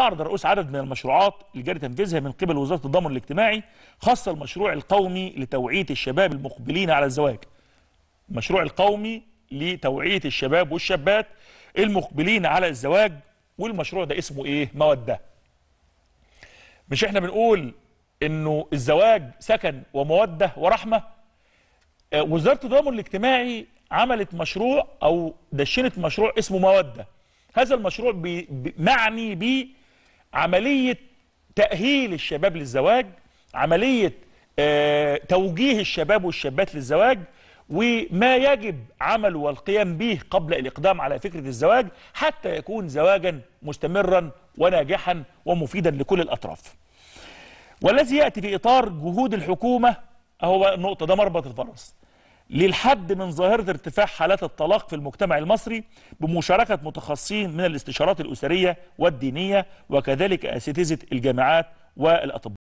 استعرض رؤوس عدد من المشروعات اللي جاري تنفيذها من قبل وزاره الضمان الاجتماعي خاصه المشروع القومي لتوعيه الشباب المقبلين على الزواج. المشروع القومي لتوعيه الشباب والشابات المقبلين على الزواج والمشروع ده اسمه ايه؟ موده. مش احنا بنقول انه الزواج سكن وموده ورحمه؟ آه، وزاره الضمان الاجتماعي عملت مشروع او دشنت مشروع اسمه موده. هذا المشروع بي معني بيه عملية تأهيل الشباب للزواج عملية آه، توجيه الشباب والشابات للزواج وما يجب عمله والقيام به قبل الإقدام على فكرة الزواج حتى يكون زواجا مستمرا وناجحا ومفيدا لكل الأطراف والذي يأتي في إطار جهود الحكومة هو النقطة ده مربط الفرس للحد من ظاهرة ارتفاع حالات الطلاق في المجتمع المصري بمشاركة متخصصين من الاستشارات الأسرية والدينية وكذلك أساتذة الجامعات والأطباء